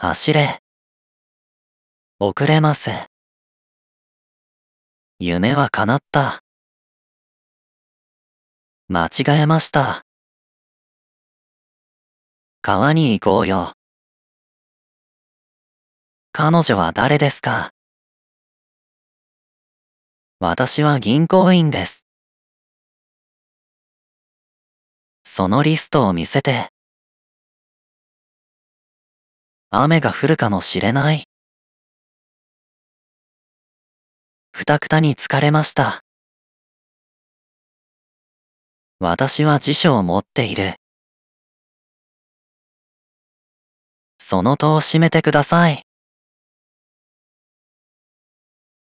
走れ。遅れます。夢は叶った。間違えました。川に行こうよ。彼女は誰ですか私は銀行員です。そのリストを見せて。雨が降るかもしれない。くたくたに疲れました。私は辞書を持っている。その戸を閉めてください。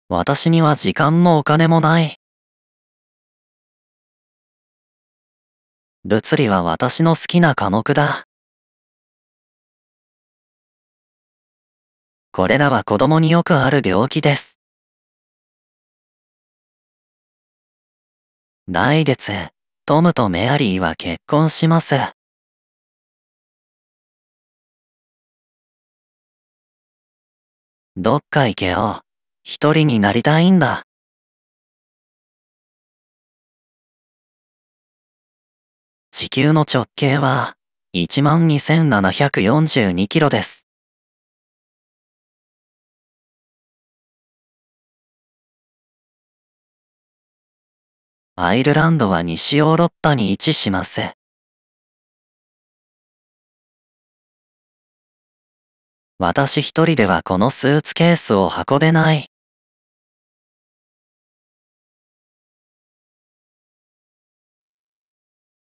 私には時間もお金もない。物理は私の好きな科目だ。これらは子供によくある病気です。来月、トムとメアリーは結婚します。どっか行けよ。一人になりたいんだ。地球の直径は12,742キロです。アイルランドは西ヨーロッパに位置します。私一人ではこのスーツケースを運べない。